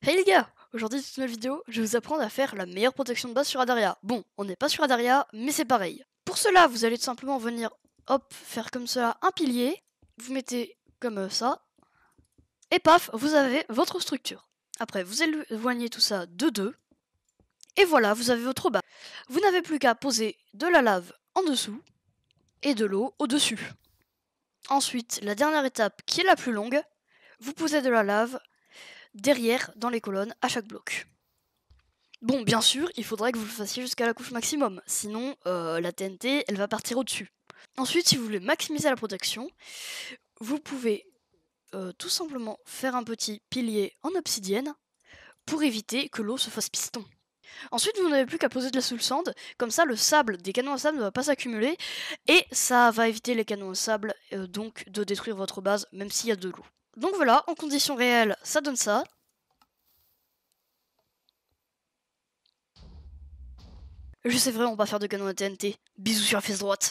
Hey les gars Aujourd'hui, dans toute nouvelle vidéo, je vais vous apprendre à faire la meilleure protection de base sur Adaria. Bon, on n'est pas sur Adaria, mais c'est pareil. Pour cela, vous allez tout simplement venir, hop, faire comme cela un pilier, vous mettez comme euh, ça, et paf, vous avez votre structure. Après, vous éloignez tout ça de deux. et voilà, vous avez votre base. Vous n'avez plus qu'à poser de la lave en dessous, et de l'eau au-dessus. Ensuite, la dernière étape qui est la plus longue, vous posez de la lave derrière dans les colonnes à chaque bloc. Bon, bien sûr, il faudrait que vous le fassiez jusqu'à la couche maximum, sinon euh, la TNT, elle va partir au-dessus. Ensuite, si vous voulez maximiser la protection, vous pouvez euh, tout simplement faire un petit pilier en obsidienne pour éviter que l'eau se fasse piston. Ensuite, vous n'avez plus qu'à poser de la sous comme ça le sable des canons à sable ne va pas s'accumuler et ça va éviter les canons à sable euh, donc de détruire votre base même s'il y a de l'eau. Donc voilà, en conditions réelles, ça donne ça. Je sais vraiment va faire de canon à TNT. Bisous sur la fesse droite.